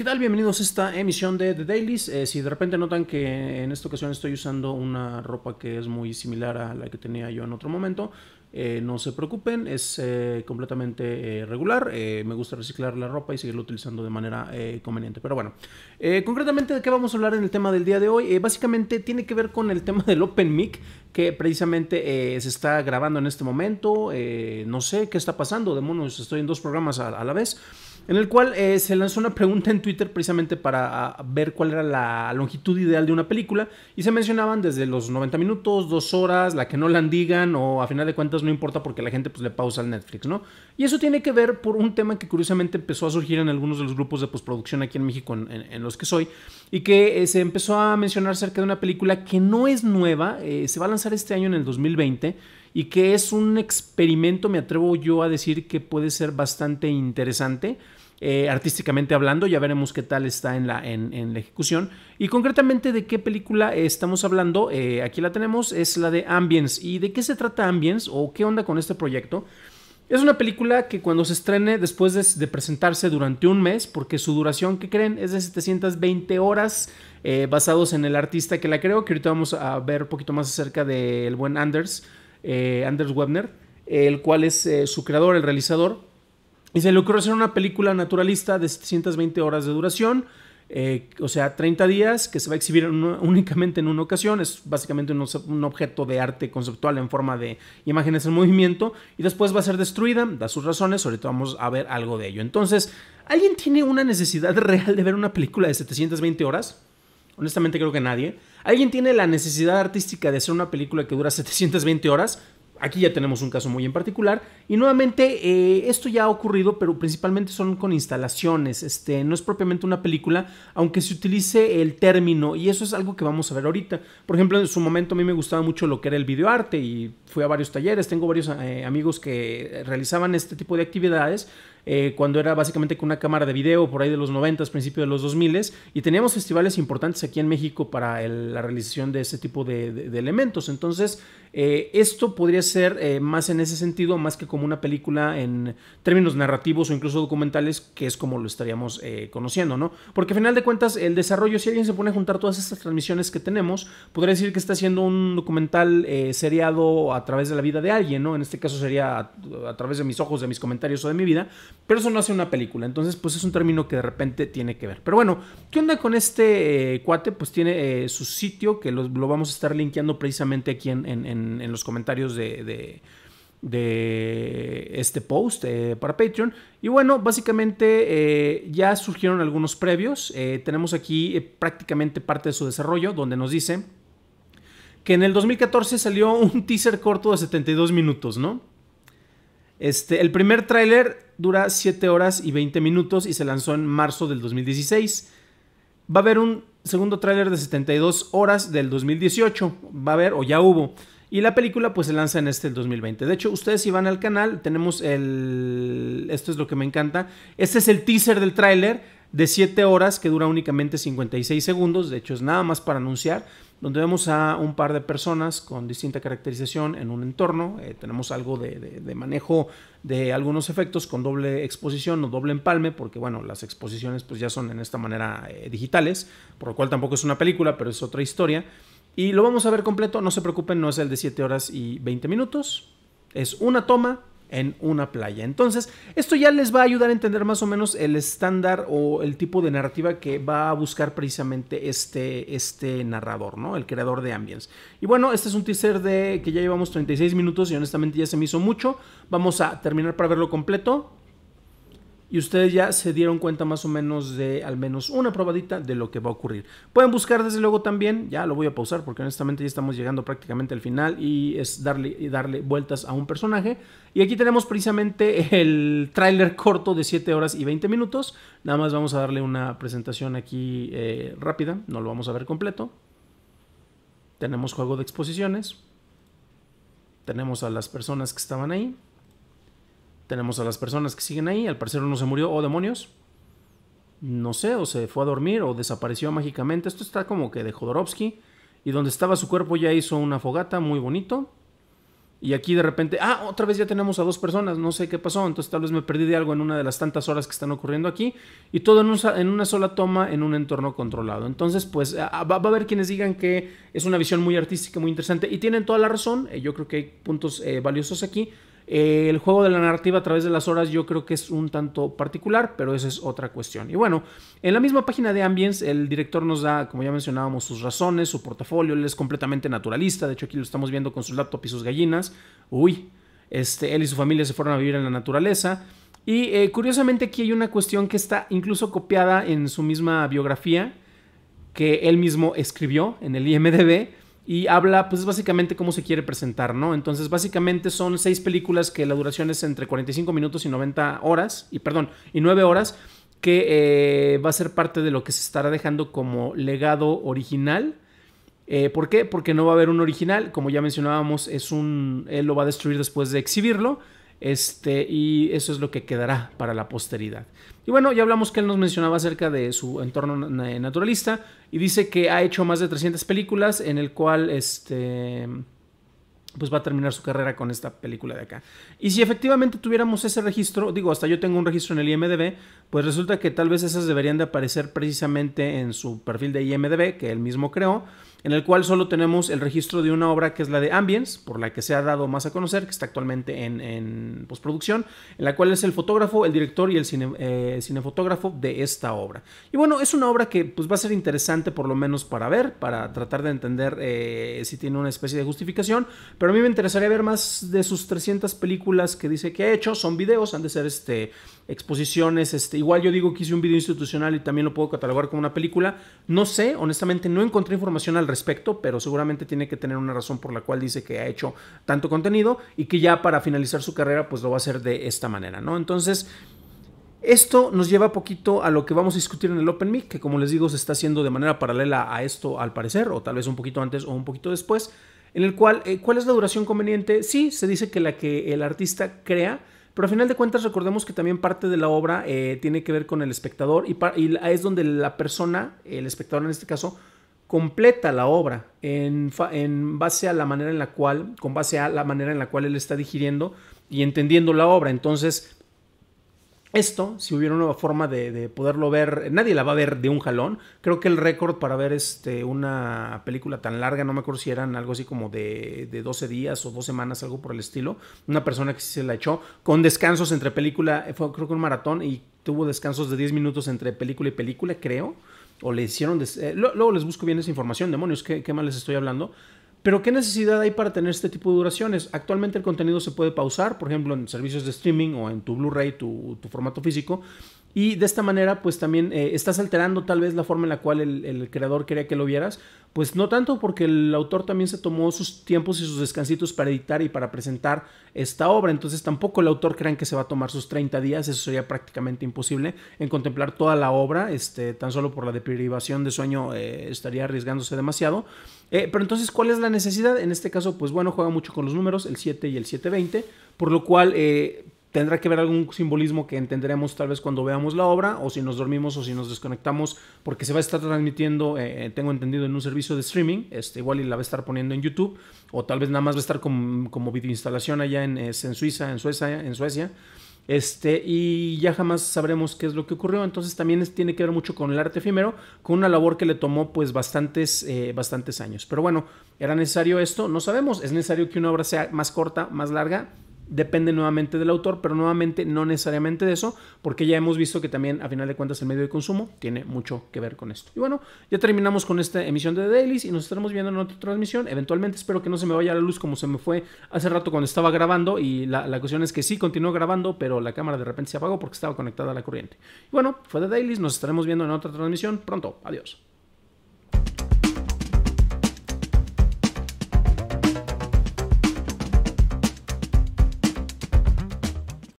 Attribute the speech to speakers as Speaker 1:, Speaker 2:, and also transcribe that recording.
Speaker 1: ¿Qué tal? Bienvenidos a esta emisión de The Dailies. Eh, si de repente notan que en esta ocasión estoy usando una ropa que es muy similar a la que tenía yo en otro momento, eh, no se preocupen, es eh, completamente eh, regular. me gusta reciclar la ropa y seguirlo utilizando de manera conveniente. Pero bueno, concretamente de qué vamos a hablar en el tema del día de hoy. básicamente tiene que ver con el tema del Open Mic que precisamente se está grabando en este momento. no sé qué está pasando, demonios, estoy en dos programas a, la vez. En el cual se lanzó una pregunta en Twitter precisamente para ver cuál era la longitud ideal de una película. Y se mencionaban desde los 90 minutos, dos horas, la que no la digan o a final de cuentas pues, no importa porque la gente pues, le pausa al Netflix, ¿no? Y eso tiene que ver por un tema que curiosamente empezó a surgir en algunos de los grupos de postproducción aquí en México en, los que soy y que eh, se empezó a mencionar acerca de una película que no es nueva, eh, se va a lanzar este año en el 2020 y que es un experimento, me atrevo yo a decir que puede ser bastante interesante eh, artísticamente hablando, ya veremos qué tal está en la, en, la ejecución. Y concretamente de qué película estamos hablando, eh, aquí la tenemos, es la de Ambience. ¿Y de qué se trata Ambience o qué onda con este proyecto? Es una película que cuando se estrene después de, presentarse durante un mes, porque su duración, ¿qué creen? Es de 720 horas, eh, basados en el artista que la creó, que ahorita vamos a ver un poquito más acerca del buen Anders, Anders Webner, el cual es su creador, el realizador. Y se le hacer una película naturalista de 720 horas de duración, eh, o sea, 30 días, que se va a exhibir únicamente en una ocasión. Es básicamente un, un, objeto de arte conceptual en forma de imágenes en movimiento. Y después va a ser destruida, da sus razones, ahorita vamos a ver algo de ello. Entonces, ¿alguien tiene una necesidad real de ver una película de 720 horas? Honestamente creo que nadie. ¿Alguien tiene la necesidad artística de hacer una película que dura 720 horas? Aquí ya tenemos un caso muy en particular. Y nuevamente, eh, esto ya ha ocurrido, pero principalmente son con instalaciones. Este, no es propiamente una película, aunque se utilice el término. Y eso es algo que vamos a ver ahorita. Por ejemplo, en su momento a mí me gustaba mucho lo que era el videoarte y fui a varios talleres. Tengo varios eh, amigos que realizaban este tipo de actividades. Eh, cuando era básicamente con una cámara de video por ahí de los 90, principio de los 2000, y teníamos festivales importantes aquí en México para la realización de ese tipo de, elementos. Entonces, eh, esto podría ser eh, más en ese sentido, más que como una película en términos narrativos o incluso documentales, que es como lo estaríamos conociendo, ¿no? Porque al final de cuentas, el desarrollo, si alguien se pone a juntar todas estas transmisiones que tenemos, podría decir que está haciendo un documental seriado a través de la vida de alguien, ¿no? En este caso sería a través de mis ojos, de mis comentarios o de mi vida, pero eso no hace una película. Entonces, pues es un término que de repente tiene que ver. Pero bueno, ¿qué onda con este eh, cuate? Pues tiene eh, su sitio que los, lo vamos a estar linkeando precisamente aquí en, los comentarios de, de este post eh, para Patreon. Y bueno, básicamente ya surgieron algunos previos. tenemos aquí prácticamente parte de su desarrollo, donde nos dice que en el 2014 salió un teaser corto de 72 minutos, ¿no? Este, el primer tráiler dura 7 horas y 20 minutos y se lanzó en marzo del 2016. Va a haber un segundo tráiler de 72 horas del 2018. Va a haber, o ya hubo. Y la película pues se lanza en este el 2020. De hecho, ustedes si van al canal, tenemos el... Esto es lo que me encanta. Este es el teaser del tráiler de 7 horas que dura únicamente 56 segundos, de hecho es nada más para anunciar, donde vemos a un par de personas con distinta caracterización en un entorno, eh, tenemos algo de, manejo de algunos efectos con doble exposición o doble empalme, porque bueno, las exposiciones pues ya son en esta manera eh, digitales, por lo cual tampoco es una película, pero es otra historia. Y lo vamos a ver completo, no se preocupen, no es el de 7 horas y 20 minutos, es una toma, en una playa. Entonces, esto ya les va a ayudar a entender más o menos el estándar o el tipo de narrativa que va a buscar precisamente este, este narrador, ¿no? El creador de Ambience. Y bueno, este es un teaser de que ya llevamos 36 minutos y honestamente ya se me hizo mucho. Vamos a terminar para verlo completo y ustedes ya se dieron cuenta más o menos de al menos una probadita de lo que va a ocurrir. Pueden buscar desde luego también, ya lo voy a pausar porque honestamente ya estamos llegando prácticamente al final y es darle, y darle vueltas a un personaje. Y aquí tenemos precisamente el tráiler corto de 7 horas y 20 minutos. Nada más vamos a darle una presentación aquí eh, rápida, no lo vamos a ver completo. Tenemos juego de exposiciones. Tenemos a las personas que estaban ahí. Tenemos a las personas que siguen ahí, al parecer uno se murió, o oh, demonios. No sé, o se fue a dormir o desapareció mágicamente. Esto está como que de Jodorowsky. Y donde estaba su cuerpo ya hizo una fogata, muy bonito. Y aquí de repente, ah, otra vez ya tenemos a dos personas, no sé qué pasó, entonces tal vez me perdí de algo en una de las tantas horas que están ocurriendo aquí, y todo en, una sola toma en un entorno controlado. Entonces, pues ah, ah, va, a haber quienes digan que es una visión muy artística, muy interesante, y tienen toda la razón, eh, yo creo que hay puntos eh, valiosos aquí, eh, el juego de la narrativa a través de las horas yo creo que es un tanto particular, pero esa es otra cuestión. Y bueno, en la misma página de Ambience, el director nos da, como ya mencionábamos, sus razones, su portafolio, él es completamente naturalista, de hecho aquí lo estamos viendo con sus laptop y sus gallinas. Uy, este, él y su familia se fueron a vivir en la naturaleza. Y eh, curiosamente aquí hay una cuestión que está incluso copiada en su misma biografía que él mismo escribió en el IMDB, y habla, pues básicamente cómo se quiere presentar, ¿no? Entonces, básicamente son seis películas que la duración es entre 45 minutos y 90 horas, y perdón, y 9 horas, que eh, va a ser parte de lo que se estará dejando como legado original. Eh, ¿Por qué? Porque no va a haber un original, como ya mencionábamos, es un, él lo va a destruir después de exhibirlo este, y eso es lo que quedará para la posteridad. Y bueno, ya hablamos que él nos mencionaba acerca de su entorno naturalista y dice que ha hecho más de 300 películas en el cual este pues va a terminar su carrera con esta película de acá. Y si efectivamente tuviéramos ese registro, digo, hasta yo tengo un registro en el IMDB, pues resulta que tal vez esas deberían de aparecer precisamente en su perfil de IMDB que él mismo creó en el cual solo tenemos el registro de una obra que es la de Ambience, por la que se ha dado más a conocer, que está actualmente en, en postproducción, en la cual es el fotógrafo, el director y el eh, cinefotógrafo de esta obra. Y bueno, es una obra que pues, va a ser interesante por lo menos para ver, para tratar de entender eh, si tiene una especie de justificación, pero a mí me interesaría ver más de sus 300 películas que dice que ha hecho, son videos, han de ser este exposiciones. Este, igual yo digo que hice un video institucional y también lo puedo catalogar como una película. No sé, honestamente no encontré información al respecto, pero seguramente tiene que tener una razón por la cual dice que ha hecho tanto contenido y que ya para finalizar su carrera pues lo va a hacer de esta manera, ¿no? Entonces... Esto nos lleva poquito a lo que vamos a discutir en el Open Mic, que como les digo se está haciendo de manera paralela a esto al parecer, o tal vez un poquito antes o un poquito después, en el cual, eh, ¿cuál es la duración conveniente? Sí, se dice que la que el artista crea pero al final de cuentas recordemos que también parte de la obra eh, tiene que ver con el espectador y, es donde la persona, el espectador en este caso, completa la obra en, en, base a la manera en la cual, con base a la manera en la cual él está digiriendo y entendiendo la obra. Entonces, esto, si hubiera una nueva forma de, poderlo ver, nadie la va a ver de un jalón. Creo que el récord para ver este, una película tan larga, no me acuerdo si eran algo así como de, de 12 días o dos semanas, algo por el estilo. Una persona que se la echó con descansos entre película, fue creo que un maratón y tuvo descansos de 10 minutos entre película y película, creo. O le hicieron. Eh, luego les busco bien esa información, demonios, ¿qué, qué mal les estoy hablando. Pero ¿qué necesidad hay para tener este tipo de duraciones? Actualmente el contenido se puede pausar, por ejemplo, en servicios de streaming o en tu Blu-ray, tu, formato físico, y de esta manera, pues también eh, estás alterando tal vez la forma en la cual el, creador quería que lo vieras. Pues no tanto porque el autor también se tomó sus tiempos y sus descansitos para editar y para presentar esta obra. Entonces tampoco el autor crean que se va a tomar sus 30 días. Eso sería prácticamente imposible en contemplar toda la obra. Este, tan solo por la deprivación de sueño eh, estaría arriesgándose demasiado. Eh, pero entonces, ¿cuál es la necesidad? En este caso, pues bueno, juega mucho con los números, el 7 y el 720. Por lo cual tendrá que ver algún simbolismo que entenderemos tal vez cuando veamos la obra, o si nos dormimos o si nos desconectamos, porque se va a estar transmitiendo, eh, eh, tengo entendido, en un servicio de streaming, este, igual y la va a estar poniendo en YouTube, o tal vez nada más va a estar como, como instalación allá en, Suiza, en Suecia, en Suecia. Este, y ya jamás sabremos qué es lo que ocurrió. Entonces también tiene que ver mucho con el arte efímero, con una labor que le tomó pues bastantes, eh, bastantes años. Pero bueno, ¿era necesario esto? No sabemos. ¿Es necesario que una obra sea más corta, más larga? depende nuevamente del autor, pero nuevamente no necesariamente de eso, porque ya hemos visto que también a final de cuentas el medio de consumo tiene mucho que ver con esto. Y bueno, ya terminamos con esta emisión de The Dailies y nos estaremos viendo en otra transmisión. Eventualmente espero que no se me vaya la luz como se me fue hace rato cuando estaba grabando y la, cuestión es que sí continuó grabando, pero la cámara de repente se apagó porque estaba conectada a la corriente. Y bueno, fue The Dailies, nos estaremos viendo en otra transmisión pronto. Adiós.